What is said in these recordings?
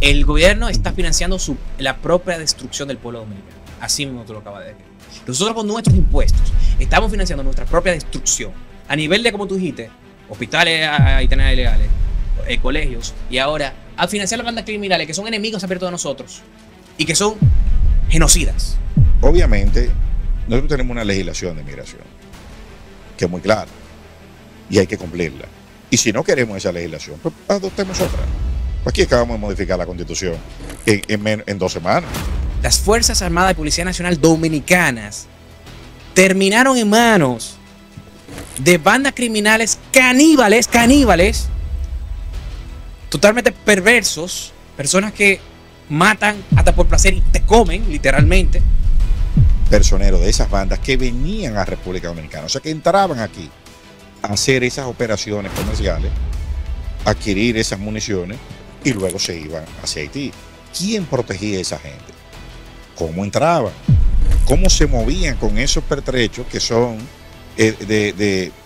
El gobierno está financiando la propia destrucción del pueblo dominicano. Así mismo tú lo acabas de decir. Nosotros con nuestros impuestos estamos financiando nuestra propia destrucción. A nivel de, como tú dijiste, hospitales ah, ah, tener ilegales, eh, colegios, y ahora a financiar las bandas criminales que son enemigos abiertos de nosotros y que son genocidas. Obviamente, nosotros tenemos una legislación de migración que es muy clara y hay que cumplirla. Y si no queremos esa legislación, pues adoptemos otra. Pues aquí acabamos de modificar la constitución en, en dos semanas. Las Fuerzas Armadas y Policía Nacional Dominicanas terminaron en manos de bandas criminales caníbales, caníbales, totalmente perversos, personas que matan hasta por placer y te comen, literalmente. Personeros de esas bandas que venían a República Dominicana, o sea, que entraban aquí a hacer esas operaciones comerciales, adquirir esas municiones y luego se iban hacia Haití. ¿Quién protegía a esa gente? ¿Cómo entraban? ¿Cómo se movían con esos pertrechos que son eh,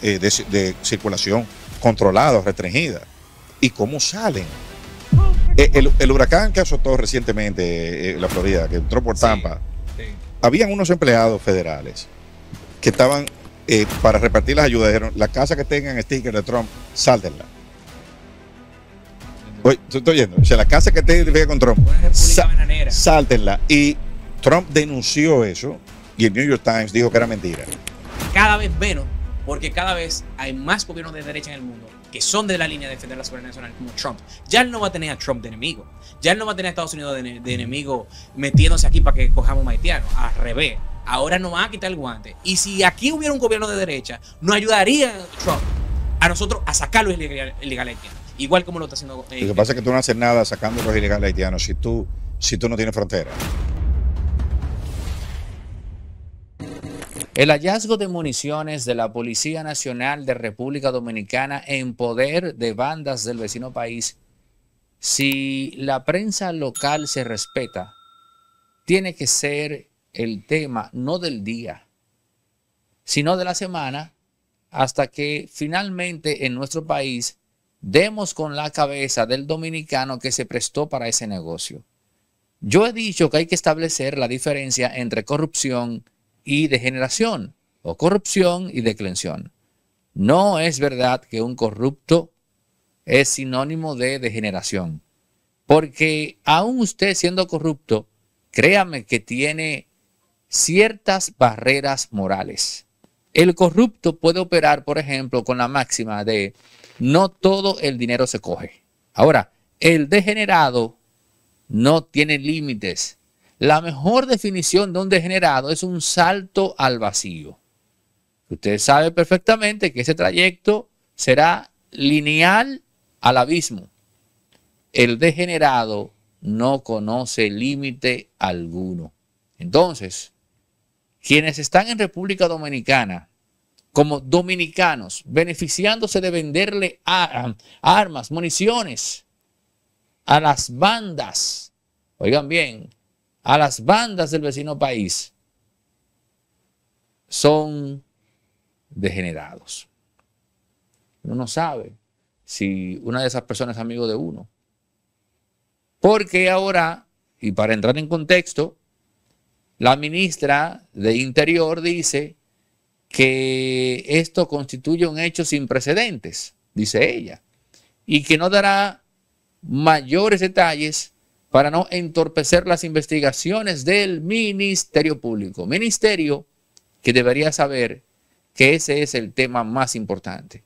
eh, de, circulación controlada, restringida? ¿Y cómo salen? Eh, el, huracán que azotó recientemente la Florida, que entró por Tampa, habían unos empleados federales que estaban para repartir las ayudas, dijeron, la casa que tengan sticker de Trump, sáldenla. Oye, estoy oyendo. O sea, la casa que te identifica con Trump, Y Trump denunció eso y el New York Times dijo que era mentira. Cada vez menos, porque cada vez hay más gobiernos de derecha en el mundo que son de la línea de defender la soberanía nacional como Trump. Ya no va a tener a Trump de enemigo. Ya no va a tener a Estados Unidos de, enemigo metiéndose aquí para que cojamos haitianos. Al revés. Ahora no van a quitar el guante. Y si aquí hubiera un gobierno de derecha, nos ayudaría Trump a nosotros a sacarlo ilegal, igual como lo está haciendo. Eh, lo que pasa es que tú no eh, haces nada sacando los ilegales haitianos si tú, si tú no tienes frontera. El hallazgo de municiones de la Policía Nacional de República Dominicana en poder de bandas del vecino país, si la prensa local se respeta, tiene que ser el tema no del día, sino de la semana, hasta que finalmente en nuestro país demos con la cabeza del dominicano que se prestó para ese negocio. Yo he dicho que hay que establecer la diferencia entre corrupción y degeneración, o corrupción y declensión. No es verdad que un corrupto es sinónimo de degeneración, porque aún usted siendo corrupto, créame que tiene ciertas barreras morales. El corrupto puede operar, por ejemplo, con la máxima de no todo el dinero se coge. Ahora, el degenerado no tiene límites. La mejor definición de un degenerado es un salto al vacío. Usted sabe perfectamente que ese trayecto será lineal al abismo. El degenerado no conoce límite alguno. Entonces, quienes están en República Dominicana como dominicanos, beneficiándose de venderle armas, municiones a las bandas, oigan bien, a las bandas del vecino país, son degenerados. Uno no sabe si una de esas personas es amigo de uno. Porque ahora, y para entrar en contexto, la ministra de Interior dice que esto constituye un hecho sin precedentes, dice ella, y que no dará mayores detalles para no entorpecer las investigaciones del Ministerio Público. Ministerio que debería saber que ese es el tema más importante,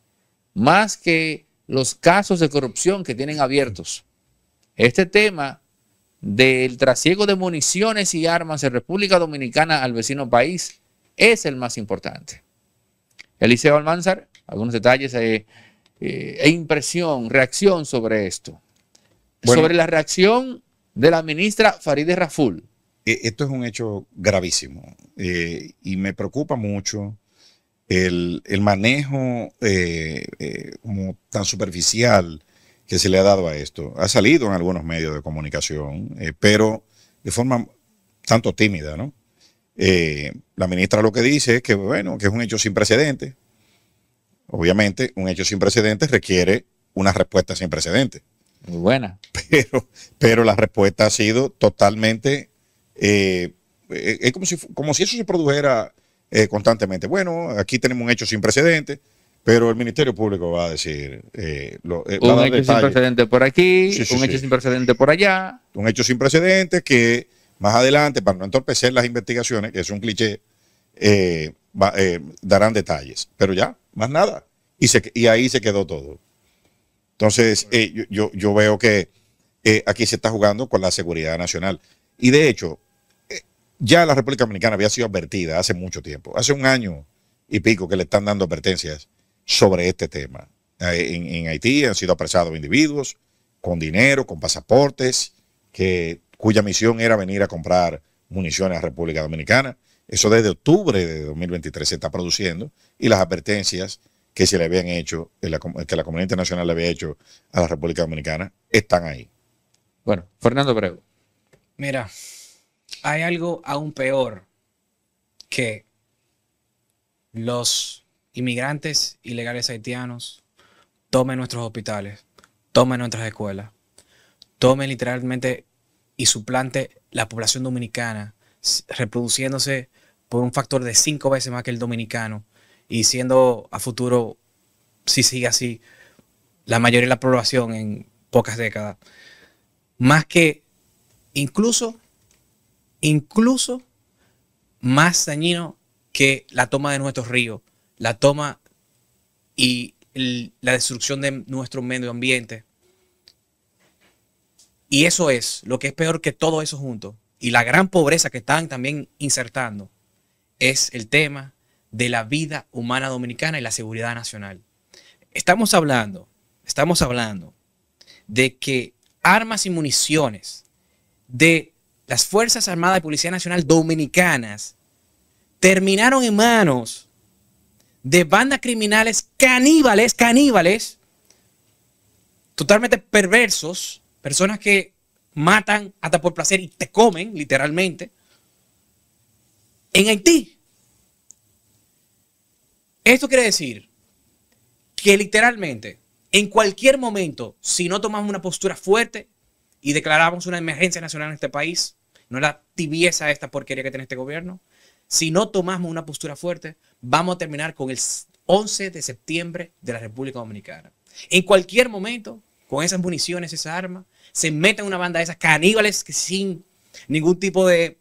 más que los casos de corrupción que tienen abiertos. Este tema del trasiego de municiones y armas en República Dominicana al vecino país es el más importante. Eliseo Almanzar, algunos detalles eh, eh, e impresión, reacción sobre esto. sobre la reacción de la ministra Farideh Raful. E, esto es un hecho gravísimo eh, y me preocupa mucho el, el manejo como tan superficial que se le ha dado a esto. Ha salido en algunos medios de comunicación, pero de forma tanto tímida, ¿no? Eh, la ministra lo que dice es que, bueno, que es un hecho sin precedentes. Obviamente, un hecho sin precedentes requiere una respuesta sin precedentes. Muy buena. Pero, pero la respuesta ha sido totalmente. Eh, eh, es como si, como si eso se produjera constantemente. Bueno, aquí tenemos un hecho sin precedentes, pero el Ministerio Público va a decir. un hecho sin precedentes por aquí, un hecho sin precedentes por allá. Un hecho sin precedentes que más adelante, para no entorpecer las investigaciones, que es un cliché, eh, eh, darán detalles. Pero ya, más nada. Y, ahí se quedó todo. Entonces, eh, yo, veo que aquí se está jugando con la seguridad nacional. Y de hecho, ya la República Dominicana había sido advertida hace mucho tiempo, hace un año y pico que le están dando advertencias sobre este tema. En, en Haití han sido apresados individuos con dinero, con pasaportes, que cuya misión era venir a comprar municiones a República Dominicana. Eso desde octubre de 2023 se está produciendo y las advertencias que se le habían hecho, que la comunidad internacional le había hecho a la República Dominicana, están ahí. Bueno, Fernando Brego. Mira, hay algo aún peor que los inmigrantes ilegales haitianos tomen nuestros hospitales, tomen nuestras escuelas, tomen literalmente y suplante la población dominicana, reproduciéndose por un factor de cinco veces más que el dominicano y siendo a futuro, si sigue así, la mayoría de la población en pocas décadas. Más que incluso, incluso más dañino que la toma de nuestros ríos, la toma y la destrucción de nuestro medio ambiente y eso es lo que es peor que todo eso junto. Y la gran pobreza que están también insertando es el tema de la vida humana dominicana y la seguridad nacional. Estamos hablando, estamos hablando de que armas y municiones de las Fuerzas Armadas y Policía Nacional dominicanas terminaron en manos de bandas criminales caníbales, caníbales, totalmente perversos, personas que matan hasta por placer y te comen, literalmente, en Haití. Esto quiere decir que literalmente, en cualquier momento, si no tomamos una postura fuerte y declaramos una emergencia nacional en este país, no la tibieza esta porquería que tiene este gobierno, si no tomamos una postura fuerte, vamos a terminar con el 11 de septiembre de la República Dominicana. En cualquier momento, con esas municiones, esas armas, se meten en una banda de esas, caníbales que sin ningún tipo de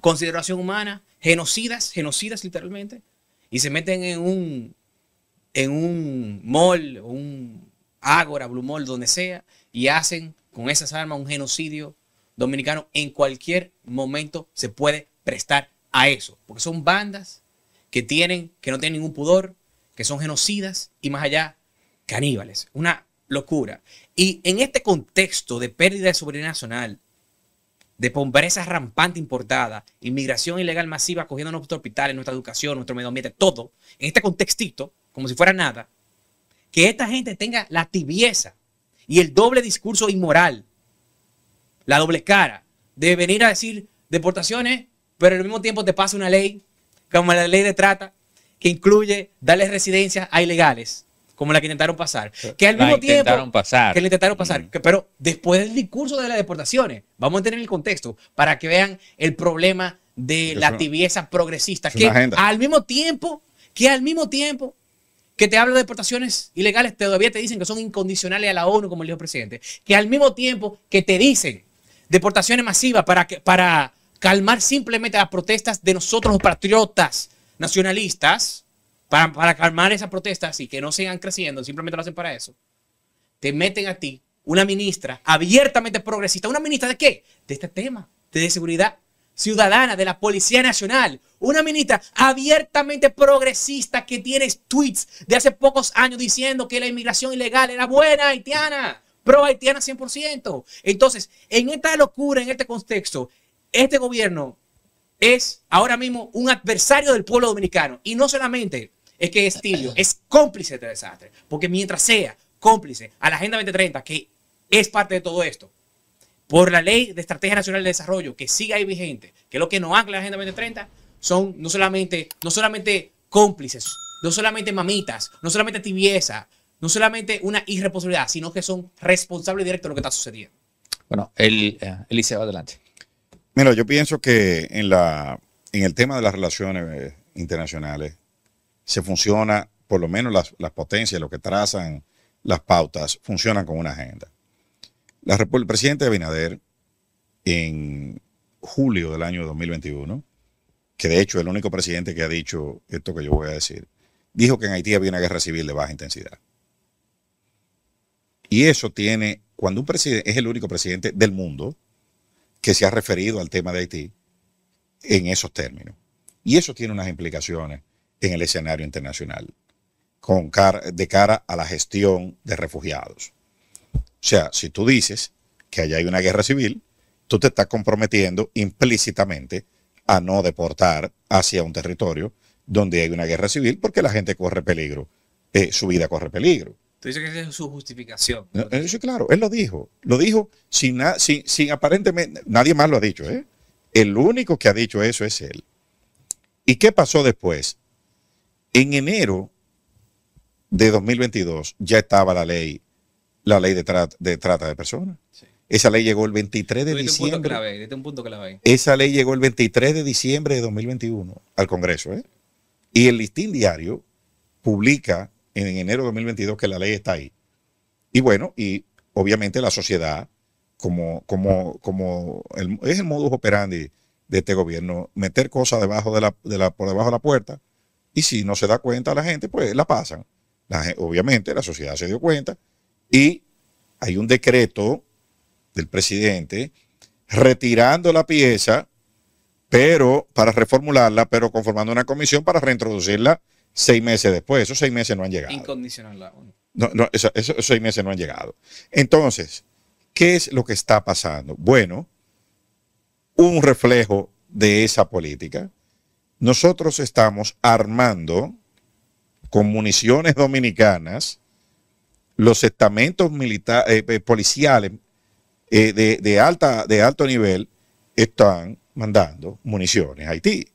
consideración humana, genocidas, genocidas literalmente, y se meten en un, en un mall, un Ágora, Blue Mall, donde sea, y hacen con esas armas un genocidio dominicano. En cualquier momento se puede prestar a eso, porque son bandas que tienen, que no tienen ningún pudor, que son genocidas y más allá, caníbales. Una locura. Y en este contexto de pérdida de soberanía nacional, de pobreza rampante importada, inmigración ilegal masiva cogiendo nuestros hospitales, nuestra educación, nuestro medio ambiente, todo, en este contextito, como si fuera nada, que esta gente tenga la tibieza y el doble discurso inmoral, la doble cara, de venir a decir deportaciones, pero al mismo tiempo te pasa una ley, como la ley de trata, que incluye darles residencia a ilegales como la que intentaron pasar. Eh, que al la intentaron Pasar. Que la intentaron pasar. pero después del discurso de las deportaciones, vamos a tener el contexto para que vean el problema de la tibieza progresista. Que al mismo tiempo, que al mismo tiempo que te hablan de deportaciones ilegales, todavía te dicen que son incondicionales a la ONU, como el dijo presidente. Que al mismo tiempo que te dicen deportaciones masivas para, para calmar simplemente las protestas de nosotros los patriotas nacionalistas, para, calmar esas protestas y que no sigan creciendo, simplemente lo hacen para eso, te meten a ti una ministra abiertamente progresista. ¿Una ministra de qué? De este tema, de seguridad ciudadana, de la Policía Nacional. Una ministra abiertamente progresista que tiene tweets de hace pocos años diciendo que la inmigración ilegal era buena haitiana, pro haitiana 100%. Entonces, en esta locura, en este contexto, este gobierno es ahora mismo un adversario del pueblo dominicano. Y no solamente es que es es cómplice de desastre. Porque mientras sea cómplice a la Agenda 2030, que es parte de todo esto, por la Ley de Estrategia Nacional de Desarrollo, que sigue ahí vigente, que es lo que nos hace la Agenda 2030, son no solamente, no solamente cómplices, no solamente mamitas, no solamente tibieza, no solamente una irresponsabilidad, sino que son responsables directos de lo que está sucediendo. Bueno, el, eh, Eliseo, adelante. Mira, yo pienso que en, la, en el tema de las relaciones internacionales se funciona, por lo menos las, potencias, lo que trazan las pautas, funcionan con una agenda. el presidente Abinader, en julio del año 2021, que de hecho es el único presidente que ha dicho esto que yo voy a decir, dijo que en Haití había una guerra civil de baja intensidad. Y eso tiene, cuando un presidente es el único presidente del mundo que se ha referido al tema de Haití en esos términos. Y eso tiene unas implicaciones en el escenario internacional con de cara a la gestión de refugiados. O sea, si tú dices que allá hay una guerra civil, tú te estás comprometiendo implícitamente a no deportar hacia un territorio donde hay una guerra civil porque la gente corre peligro, eh, su vida corre peligro. Tú dices que esa es su justificación. Eh, claro, él lo dijo. Lo dijo sin, sin, aparentemente, nadie más lo ha dicho. ¿eh? El único que ha dicho eso es él. ¿Y qué pasó después? En enero de 2022 ya estaba la ley, la ley de, trata de personas. Esa ley llegó el 23 de diciembre. Esa ley llegó el 23 de diciembre de 2021 al Congreso. ¿eh? Y el listín diario publica en enero de 2022 que la ley está ahí. Y bueno, y obviamente la sociedad, como, como, como es el modus operandi de este gobierno, meter cosas debajo de de la, por debajo de la puerta y si no se da cuenta la gente, pues la pasan. obviamente la sociedad se dio cuenta y hay un decreto del presidente retirando la pieza, pero para reformularla, pero conformando una comisión para reintroducirla seis meses después. Esos seis meses no han llegado. Incondicional. la. No, no, esos seis meses no han llegado. Entonces, ¿qué es lo que está pasando? Bueno, un reflejo de esa política nosotros estamos armando con municiones dominicanas los estamentos militares, eh, eh, policiales eh, de, alta, de alto nivel están mandando municiones a Haití.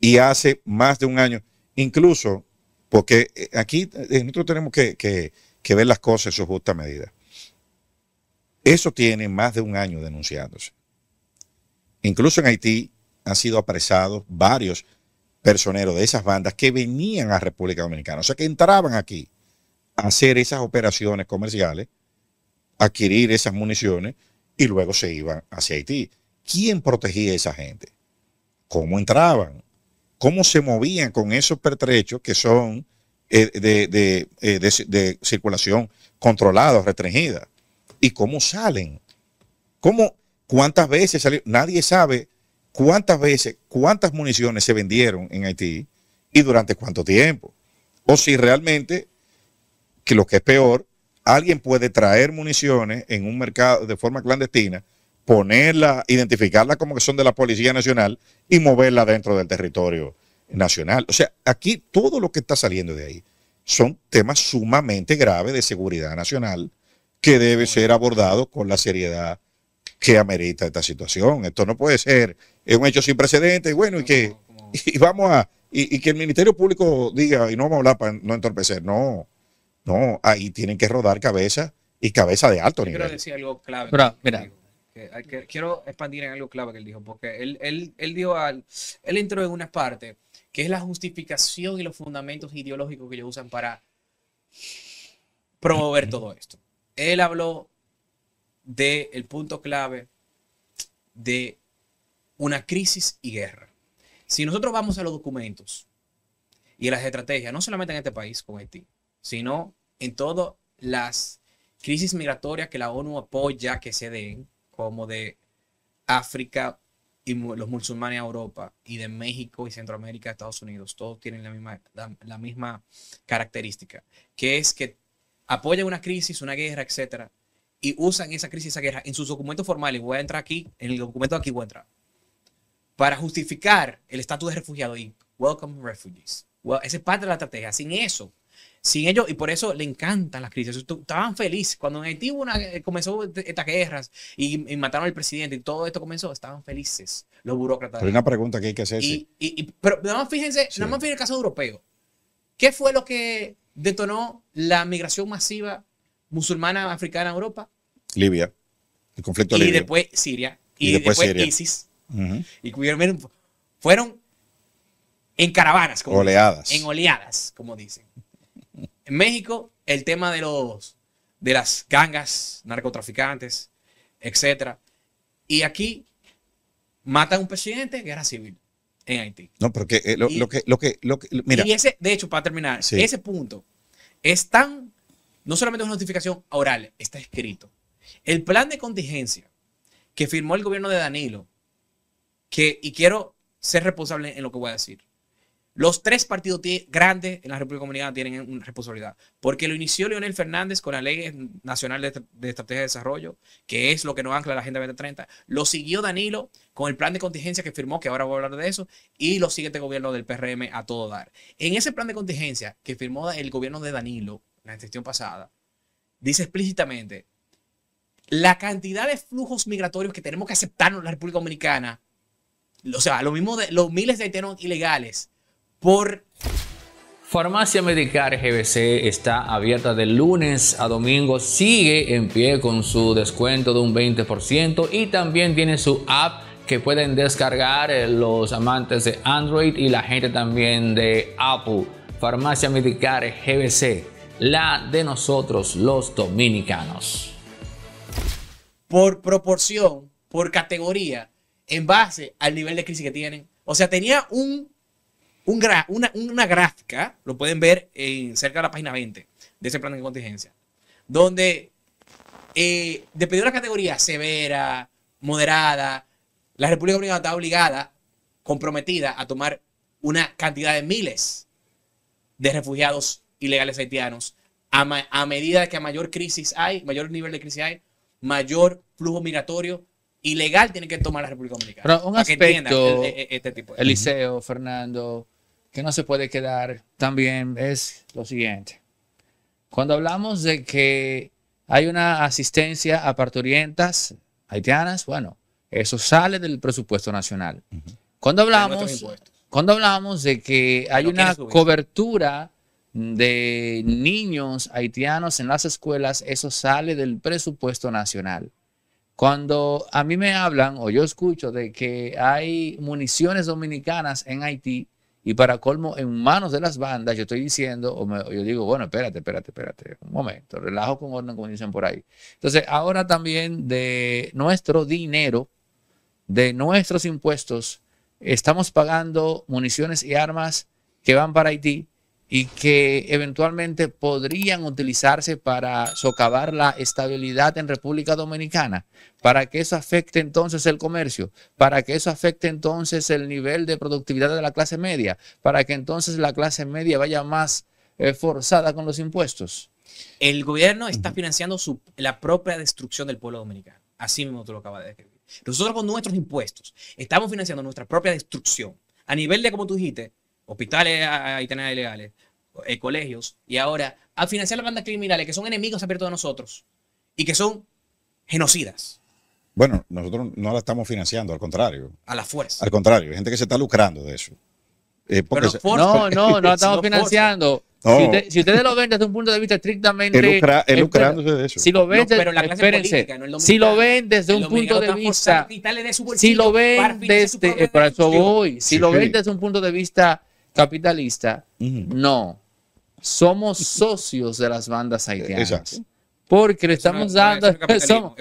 Y hace más de un año, incluso, porque aquí nosotros tenemos que, que ver las cosas en su justa medida. Eso tiene más de un año denunciándose. Incluso en Haití han sido apresados varios personeros de esas bandas que venían a República Dominicana, o sea, que entraban aquí a hacer esas operaciones comerciales, adquirir esas municiones y luego se iban hacia Haití. ¿Quién protegía a esa gente? ¿Cómo entraban? ¿Cómo se movían con esos pertrechos que son eh, eh, de, circulación controlada, restringida? ¿Y cómo salen? ¿Cómo, ¿Cuántas veces salió? Nadie sabe cuántas veces, cuántas municiones se vendieron en Haití y durante cuánto tiempo. O si realmente, que lo que es peor, alguien puede traer municiones en un mercado de forma clandestina, ponerla, identificarla como que son de la Policía Nacional y moverla dentro del territorio nacional. O sea, aquí todo lo que está saliendo de ahí son temas sumamente graves de seguridad nacional que debe ser abordado con la seriedad que amerita esta situación. Esto no puede ser es un hecho sin precedentes. Bueno, y que vamos a que el ministerio público diga y no vamos a hablar para no entorpecer. No, no, ahí tienen que rodar cabeza y cabeza de alto nivel. Quiero decir algo clave. quiero expandir en algo clave que él dijo, porque él, él, él dijo al, él entró en una parte que es la justificación y los fundamentos ideológicos que ellos usan para promover todo esto. Él habló del punto clave de una crisis y guerra. Si nosotros vamos a los documentos y a las estrategias, no solamente en este país con Haití, sino en todas las crisis migratorias que la ONU apoya que se den, como de África y los musulmanes a Europa y de México y Centroamérica Estados Unidos, todos tienen la misma, misma característica, que es que apoya una crisis, una guerra, etcétera, y usan esa crisis, esa guerra en sus documentos formales, voy a entrar aquí, en el documento aquí voy a entrar, para justificar el estatus de refugiado y welcome refugees. Ese es parte de la estrategia. Sin eso, sin ellos, y por eso le encantan las crisis. Estaban felices. Cuando en Haití eh, comenzó estas guerras y, mataron al presidente y todo esto comenzó, estaban felices los burócratas. Pero hay una pregunta que hay que hacer. Y, pero nada más fíjense, nada más fíjense el caso europeo. ¿Qué fue lo que detonó la migración masiva musulmana africana a Europa? Libia, el conflicto y después Siria, y, después, ISIS. Y fueron, fueron en caravanas, oleadas. en oleadas, como dicen. En México, el tema de los de las gangas, narcotraficantes, etcétera. Y aquí matan a un presidente, guerra civil en Haití. No, porque eh, lo, que, lo que, lo que, mira. Y ese, de hecho, para terminar, ese punto es tan, no solamente una notificación oral, está escrito. El plan de contingencia que firmó el gobierno de Danilo, que, y quiero ser responsable en lo que voy a decir. Los tres partidos grandes en la República Dominicana tienen una responsabilidad, porque lo inició Leonel Fernández con la Ley Nacional de, Estrategia de Desarrollo, que es lo que nos ancla la Agenda 2030. Lo siguió Danilo con el plan de contingencia que firmó, que ahora voy a hablar de eso, y lo sigue este gobierno del PRM a todo dar. En ese plan de contingencia que firmó el gobierno de Danilo, la gestión pasada, dice explícitamente la cantidad de flujos migratorios que tenemos que aceptar en la República Dominicana, o sea, lo mismo de los miles de haitianos ilegales, por... Farmacia Medicar GBC está abierta de lunes a domingo, sigue en pie con su descuento de un 20% y también tiene su app que pueden descargar eh, los amantes de Android y la gente también de Apple. Farmacia Medicar GBC, la de nosotros los dominicanos por proporción, por categoría, en base al nivel de crisis que tienen. O sea, tenía un, un una, gráfica, lo pueden ver en, cerca de la página 20 de ese plan de contingencia, donde eh, dependiendo de la categoría severa, moderada, la República Dominicana está obligada, comprometida a tomar una cantidad de miles de refugiados ilegales haitianos. A, a medida que a mayor crisis hay, mayor nivel de crisis hay, mayor flujo migratorio ilegal tiene que tomar la República Dominicana. un aspecto, e, e, este tipo Eliseo, Fernando, que no se puede quedar también es lo siguiente. Cuando hablamos de que hay una asistencia a parturientas haitianas, bueno, eso sale del presupuesto nacional. Cuando hablamos, cuando hablamos de que hay una cobertura de niños haitianos en las escuelas, eso sale del presupuesto nacional. Cuando a mí me hablan o yo escucho de que hay municiones dominicanas en Haití y para colmo en manos de las bandas, yo estoy diciendo, o, yo digo, bueno, espérate, espérate, espérate, un momento, relajo con orden, como dicen por ahí. Entonces, ahora también de nuestro dinero, de nuestros impuestos, estamos pagando municiones y armas que van para Haití y que eventualmente podrían utilizarse para socavar la estabilidad en República Dominicana, para que eso afecte entonces el comercio, para que eso afecte entonces el nivel de productividad de la clase media, para que entonces la clase media vaya más eh, forzada con los impuestos. El gobierno está financiando la propia destrucción del pueblo dominicano. Así mismo tú lo acabas de describir. Nosotros con nuestros impuestos estamos financiando nuestra propia destrucción. A nivel de, como tú dijiste, hospitales a, ilegales, eh, colegios, y ahora a financiar las bandas criminales que son enemigos abiertos de nosotros y que son genocidas. Bueno, nosotros no la estamos financiando, al contrario. A la fuerza. Al contrario, hay gente que se está lucrando de eso. Eh, pero no, no, no la estamos financiando. Si, ustedes lo ven desde un punto de vista estrictamente. Es lucrándose de eso. Si lo ven, la clase no si lo ven desde un punto de vista. si lo ven desde. eso voy. Si lo ven desde un punto de vista capitalista, no. Somos socios de las bandas haitianas. Porque le estamos dando,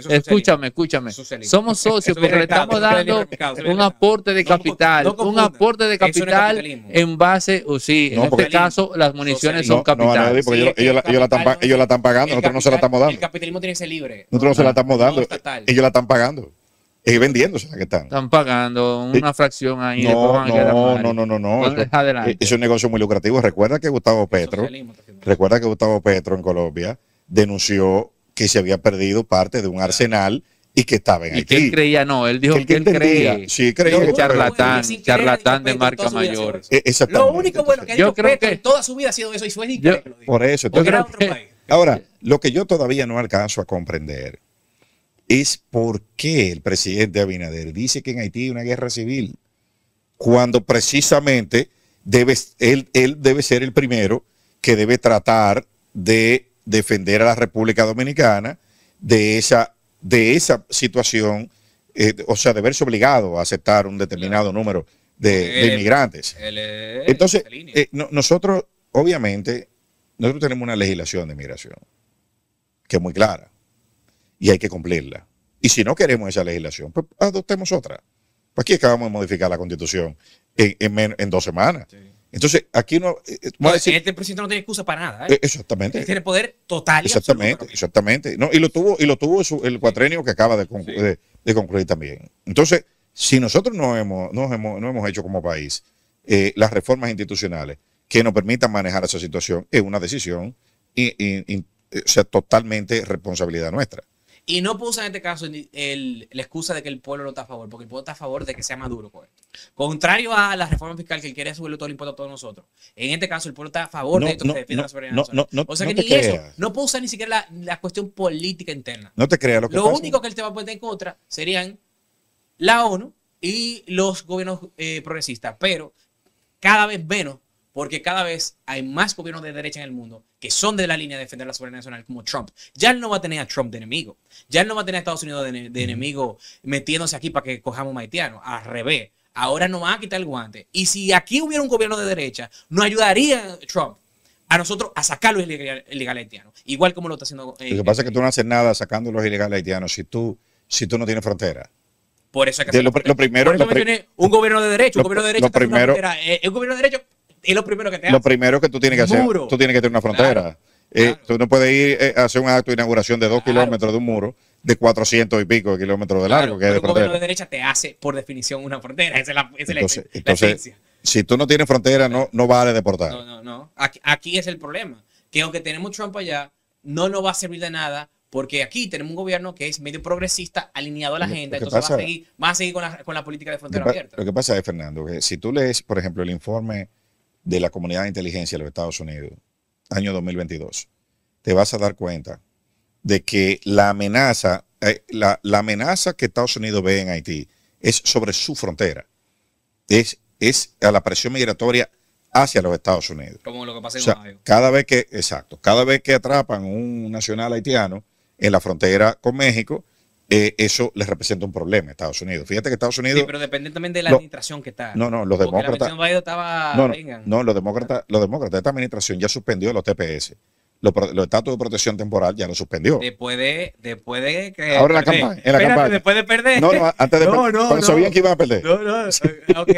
escúchame, escúchame, somos socios porque le estamos dando un aporte de capital, un aporte de capital en base, o sí, en este caso las municiones son capital. ellos, la están, pagando, nosotros no se la estamos dando. El capitalismo tiene que ser libre. Nosotros no se la estamos dando, ellos la están pagando. Y vendiendo, sea que están? Están pagando una fracción ahí. No, no, no, no, no, no, no. es un negocio muy lucrativo. Recuerda que Gustavo Petro, recuerda que Gustavo Petro en Colombia denunció que se había perdido parte de un arsenal y que estaba en y que él creía, no, él dijo que, él creía. Sí, creía charlatán, charlatán de marca mayor. E- lo único bueno que ha dicho Petro que... toda su vida ha sido eso y fue éxito. Por eso. Entonces, Ahora, lo que yo todavía no alcanzo a comprender es por qué el presidente Abinader dice que en Haití hay una guerra civil, cuando precisamente debe, él, debe ser el primero que debe tratar de defender a la República Dominicana de esa, de esa situación, eh, o sea, de verse obligado a aceptar un determinado número de, inmigrantes. Entonces, eh, nosotros, obviamente, nosotros tenemos una legislación de inmigración, que es muy clara y hay que cumplirla. Y si no queremos esa legislación, pues adoptemos otra. Pues aquí acabamos de modificar la constitución en, en, en dos semanas. Entonces, aquí no. Eh, eh, este presidente no tiene excusa para nada. ¿eh? Exactamente. tiene poder total. exactamente, exactamente. No, y lo tuvo, y lo tuvo el cuatrenio que acaba de, concluir también. Entonces, si nosotros no hemos, no hemos, no hemos hecho como país las reformas institucionales que nos permitan manejar esa situación, es una decisión y, totalmente responsabilidad nuestra. Y no puso en este caso la excusa de que el pueblo no está a favor, porque el pueblo está a favor de que sea Maduro con esto. Contrario a la reforma fiscal que quiere subirle todo el impuesto a todos nosotros. En este caso, el pueblo está a favor de esto que la soberanía o sea que ni eso, no puso ni siquiera la, cuestión política interna. No te creas lo Lo único que él te va a poner en contra serían la ONU y los gobiernos eh, progresistas, pero cada vez menos porque cada vez hay más gobiernos de derecha en el mundo que son de la línea de defender la soberanía nacional, como Trump. Ya no va a tener a Trump de enemigo. Ya no va a tener a Estados Unidos de, enemigo metiéndose aquí para que cojamos haitianos. Al revés. Ahora no va a quitar el guante. Y si aquí hubiera un gobierno de derecha, no ayudaría Trump a nosotros a sacar los ilegales haitianos. Igual como lo está haciendo. Eh, lo que pasa es que eh, tú no haces nada sacando los ilegales haitianos si tú, si tú no tienes frontera. Por eso es que lo, primero. un gobierno de derecha... Eh, un gobierno de derecha... primero. un gobierno de derecha es lo primero que te hace. Lo primero que tú tienes que hacer. Tú tienes que tener una frontera. Eh, tú no puedes ir eh, a hacer un acto de inauguración de dos kilómetros de un muro de cuatrocientos y pico de kilómetros de largo. que el gobierno de derecha te hace, por definición, una frontera. Esa es la, esa entonces, Si tú no tienes frontera, no, no vale deportar. No, no, no. Aquí, es el problema. Que aunque tenemos Trump allá, no nos va a servir de nada porque aquí tenemos un gobierno que es medio progresista, alineado a la agenda, entonces va a seguir, con, la, con, la, política de frontera abierta. Lo que pasa es, Fernando, que si tú lees, por ejemplo, el informe de la comunidad de inteligencia de los Estados Unidos, año 2022, te vas a dar cuenta de que la amenaza, eh, la, amenaza que Estados Unidos ve en Haití es sobre su frontera, es, es a la presión migratoria hacia los Estados Unidos. Como lo que pasa en Cada vez que, exacto, cada vez que atrapan un nacional haitiano en la frontera con México, eh, eso les representa un problema a Estados Unidos. Fíjate que Estados Unidos. Sí, pero dependientemente de la administración que está. No, no, los demócratas. no, no, los demócratas, los demócratas, esta administración ya suspendió los TPS lo, lo estatus de protección temporal ya lo suspendió. Después de, después de que. Ahora la campaña. En la campaña. Después de perder. No, no, antes de no, perder. No, cuando no. que iba a perder. No, no, ok.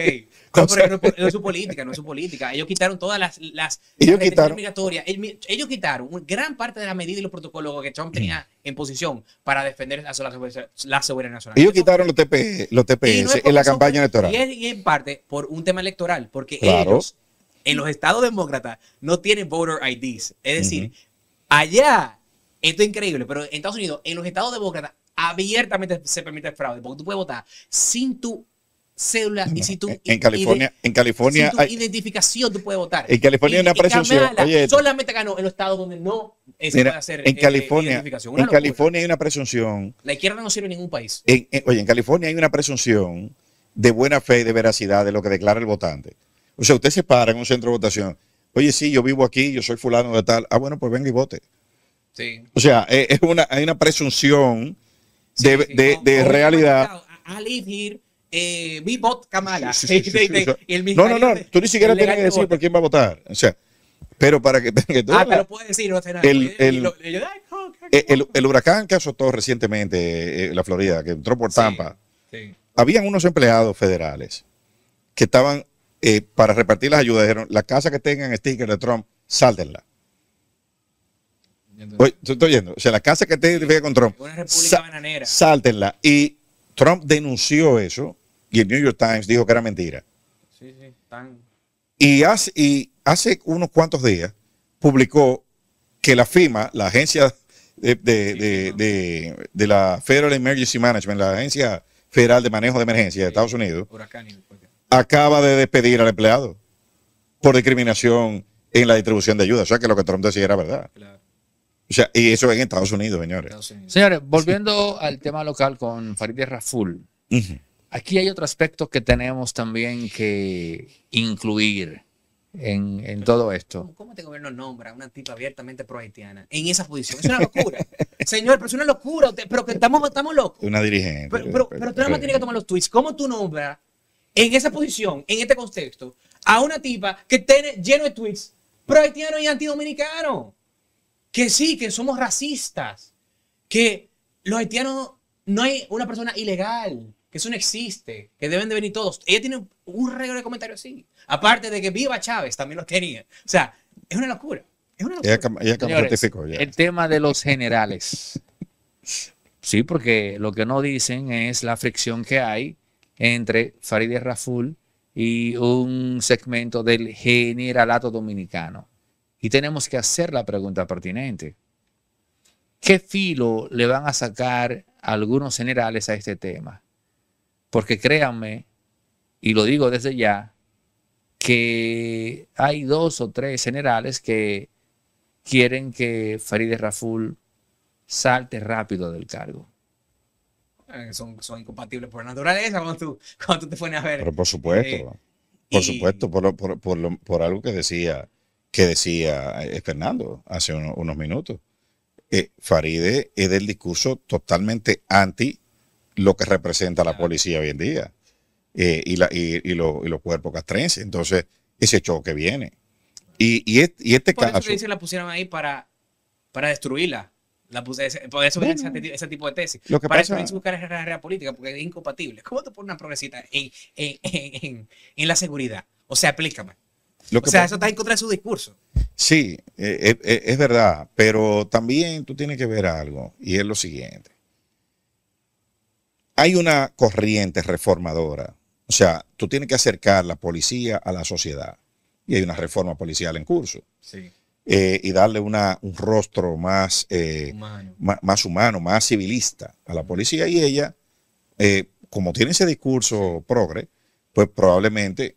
No, pero es su política, no es su política. Ellos quitaron todas las, las, ellos quitaron, Ellos quitaron gran parte de la medida y los protocolos que Trump tenía en posición para defender la, seguridad nacional. Ellos quitaron los, TP, e, los TPS e, en la campaña electoral. Y, en parte por un tema electoral, porque claro. ellos en los estados demócratas no tienen voter IDs. Es decir, allá, esto es increíble, pero en Estados Unidos, en los estados demócratas, abiertamente se permite el fraude, porque tú puedes votar sin tu cédula y si tú en, California en California tu identificación tú puedes votar en California hay una presunción Oye, solamente ganó en los estados donde no se puede hacer en eh, California identificación. en California hay una presunción la izquierda no sirve en ningún país oye en California hay una presunción de buena fe y de veracidad de lo que declara el votante o sea, usted se para en un centro de votación. Oye, sí, yo vivo aquí, yo soy fulano de tal. Ah, bueno, pues venga y vote. Sí. O sea, eh, es una, hay una presunción de, realidad. Al mi Kamala. No, no, no, eh, tú ni siquiera tienes que decir por quién va a votar. O sea, pero para que, tú, Ah, pero puede decir, no el, el, huracán que azotó recientemente eh, la Florida, que entró por Tampa, habían unos empleados federales que estaban eh, para repartir las ayudas. Dijeron, la casa que tengan sticker de Trump, sáltenla estoy yendo. O sea, la casa que identificadas con Trump, sáltenla. Y Trump denunció eso y el New York Times dijo que era mentira. Sí, sí, y, hace, y hace unos cuantos días publicó que la FIMA, la agencia de, de, la Federal Emergency Management, la agencia federal de manejo de emergencia de Estados Unidos, acaba de despedir al empleado por discriminación en la distribución de ayudas. O sea, que lo que Trump decía era verdad. O sea, y eso en Estados Unidos, señores. Señores, volviendo al tema local con Farid Raful, aquí hay otro aspecto que tenemos también que incluir en, todo esto. ¿Cómo este gobierno nombra a una tipa abiertamente pro-haitiana en esa posición? Es una locura. Señor, pero es una locura. Pero que estamos, estamos locos. Una dirigente. Pero, pero, tú no más que tomar los tweets. ¿Cómo tú nombras en esa posición, en este contexto, a una tipa que tiene lleno de tweets pro haitiano y antidominicano. Que sí, que somos racistas. Que los haitianos no hay una persona ilegal. Que eso no existe. Que deben de venir todos. Ella tiene un regalo de comentarios así. Aparte de que viva Chávez también los quería. O sea, es una locura. Es una locura. El tema de los generales. Sí, porque lo que no dicen es la fricción que hay entre Farid Raful y un segmento del generalato dominicano. Y tenemos que hacer la pregunta pertinente. ¿Qué filo le van a sacar algunos generales a este tema? Porque créanme, y lo digo desde ya, que hay dos o tres generales que quieren que Farideh Raful salte rápido del cargo. Eh, son, son incompatibles por naturaleza cuando tú, cuando te pones a ver. Pero por supuesto, eh, por supuesto, por, por, por, por, algo que decía, que decía eh, Fernando hace unos minutos. Eh, Faride es del discurso totalmente anti lo que representa la policía hoy en día y, la, y, los cuerpos castrenses. Entonces, ese choque viene. Y, y, este, y este por caso. Eso la pusieron ahí para, para destruirla. La puse, por eso viene ese, tipo de tesis. Para eso no buscar carrera política, porque es incompatible. ¿Cómo te pones una progresita en, la seguridad? O sea, aplícame o sea, eso está en contra de su discurso. Sí, eh, eh, eh, es verdad, pero también tú tienes que ver algo, y es lo siguiente. Hay una corriente reformadora, o sea, tú tienes que acercar la policía a la sociedad, y hay una reforma policial en curso. Sí. Eh, y darle una, un rostro más eh, humano. Más, humano, más civilista a la policía. Y ella, eh, como tiene ese discurso progre, pues probablemente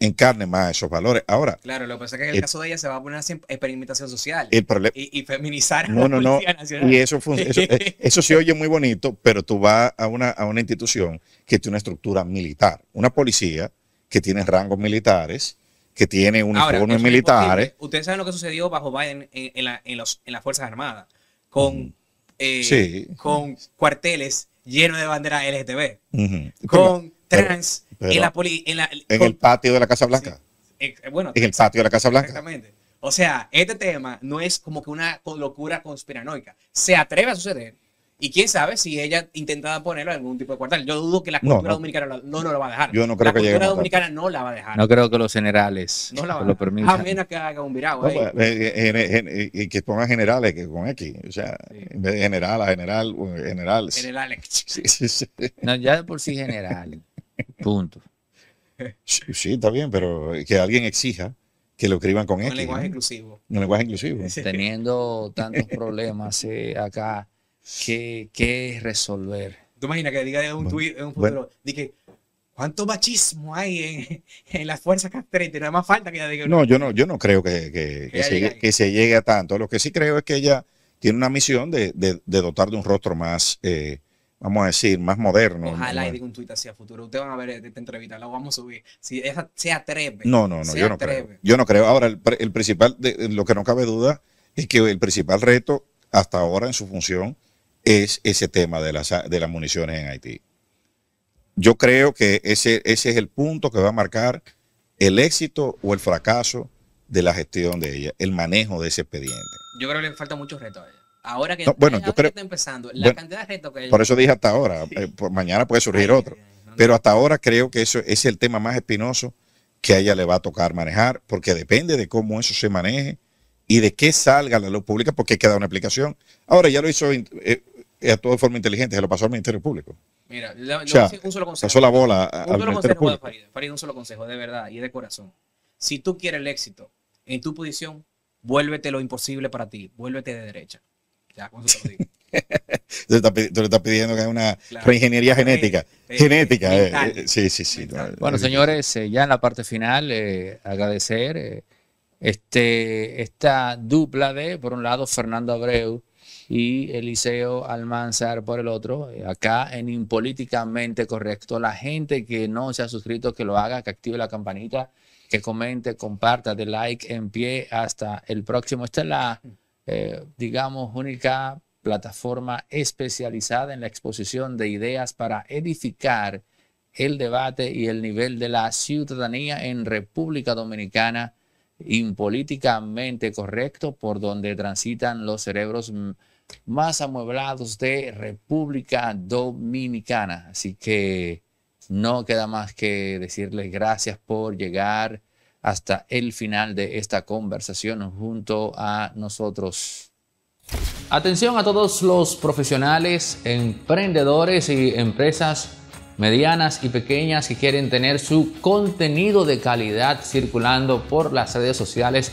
encarne más esos valores. Ahora. Claro, lo que pasa es que en el, caso de ella se va a poner experimentación social y, feminizar a la no, Policía no. Nacional. Y eso, eso, eso sí oye muy bonito, pero tú vas a una, a una institución que tiene una estructura militar, una policía que tiene rangos militares que tiene uniformes militares. Ustedes saben lo que sucedió bajo Biden en, los, en las Fuerzas Armadas, con, eh, con cuarteles llenos de banderas LGTB, con trans en, la en, la, el patio de la Casa Blanca. en el patio de la Casa Blanca. Exactamente. O sea, este tema no es como que una locura conspiranoica. Se atreve a suceder y quién sabe si ella intentaba ponerlo en algún tipo de cuartel. Yo dudo que la cultura dominicana no, no, lo va a dejar. Yo no creo la que La cultura dominicana no la va a dejar. No creo que los generales no lo permitan. A menos que haga un virado. Pues, eh, eh, eh, y que pongan generales que con X. O sea, en vez de general a general, generales. Generales. no, ya de por sí generales. Punto. sí, está bien, pero que alguien exija que lo escriban con, X. Un lenguaje inclusivo. Un lenguaje inclusivo. Teniendo tantos problemas acá ¿Qué resolver. ¿Tú imaginas que diga en un tuit, un futuro, que, ¿cuánto machismo hay en, en las fuerzas Nada más falta que ella diga. No, yo no, yo no creo que, que, se, llegue, a tanto. Lo que sí creo es que ella tiene una misión de, de, dotar de un rostro más. Eh, vamos a decir, más moderno. Ojalá y diga un tuit así a futuro. Ustedes van a ver esta entrevista, la vamos a subir. Si esa se atreve. No, no, no, yo no creo. Yo no creo. Ahora, el, el principal, de, lo que no cabe duda, es que el principal reto hasta ahora en su función es ese tema de las, de las municiones en Haití. Yo creo que ese, ese es el punto que va a marcar el éxito o el fracaso de la gestión de ella, el manejo de ese expediente. Yo creo que le falta muchos retos a ella. Ahora que, está empezando, la cantidad de retos que... Por eso dije hasta ahora, eh, pues mañana puede surgir otro. Pero hasta ahora creo que eso es el tema más espinoso que a ella le va a tocar manejar, porque depende de cómo eso se maneje y de qué salga la luz pública, porque queda una explicación. Ahora ya lo hizo eh, eh, todo de forma inteligente, se lo pasó al Ministerio Público. Mira, un solo consejo. Pasó la bola un solo consejo de un solo consejo, de verdad y de corazón. Si tú quieres el éxito en tu posición, vuélvete lo imposible para ti, vuélvete de derecha. Ya, con eso te tú, le estás pidiendo que haya una reingeniería genética. genética, eh, eh, sí, sí, sí. Bueno, señores, ya en la parte final, agradecer este, esta dupla de, por un lado, Fernando Abreu y Eliseo Almanzar por el otro. Eh, acá en Impolíticamente Correcto, la gente que no se ha suscrito, que lo haga, que active la campanita, que comente, comparta, de like en pie. Hasta el próximo. Esta es la, eh, digamos, única plataforma especializada en la exposición de ideas para edificar el debate y el nivel de la ciudadanía en República Dominicana impolíticamente correcto por donde transitan los cerebros mm, más amueblados de República Dominicana. Así que no queda más que decirles gracias por llegar hasta el final de esta conversación junto a nosotros. Atención a todos los profesionales, emprendedores y empresas medianas y pequeñas que quieren tener su contenido de calidad circulando por las redes sociales